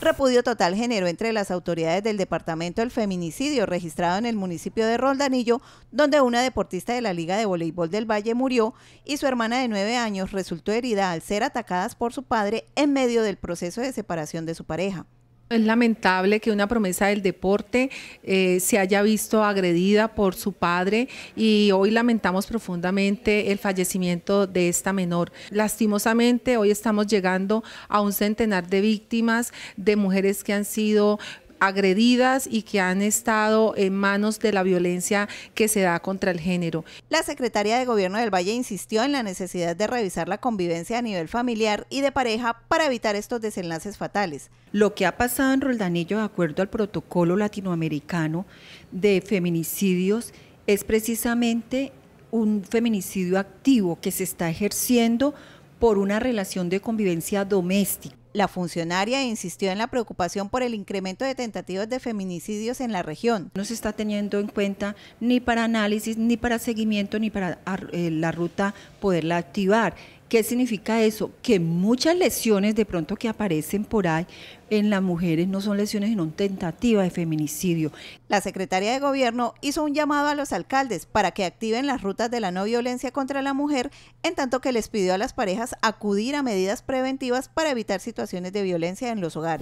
Repudio total generó entre las autoridades del departamento el feminicidio registrado en el municipio de Roldanillo, donde una deportista de la Liga de Voleibol del Valle murió y su hermana de nueve años resultó herida al ser atacadas por su padre en medio del proceso de separación de su pareja. Es lamentable que una promesa del deporte eh, se haya visto agredida por su padre y hoy lamentamos profundamente el fallecimiento de esta menor. Lastimosamente hoy estamos llegando a un centenar de víctimas, de mujeres que han sido agredidas y que han estado en manos de la violencia que se da contra el género. La secretaria de Gobierno del Valle insistió en la necesidad de revisar la convivencia a nivel familiar y de pareja para evitar estos desenlaces fatales. Lo que ha pasado en Roldanillo, de acuerdo al protocolo latinoamericano de feminicidios, es precisamente un feminicidio activo que se está ejerciendo por una relación de convivencia doméstica. La funcionaria insistió en la preocupación por el incremento de tentativas de feminicidios en la región. No se está teniendo en cuenta ni para análisis, ni para seguimiento, ni para eh, la ruta poderla activar. ¿Qué significa eso? Que muchas lesiones de pronto que aparecen por ahí en las mujeres no son lesiones, sino tentativa de feminicidio. La secretaria de Gobierno hizo un llamado a los alcaldes para que activen las rutas de la no violencia contra la mujer, en tanto que les pidió a las parejas acudir a medidas preventivas para evitar situaciones de violencia en los hogares.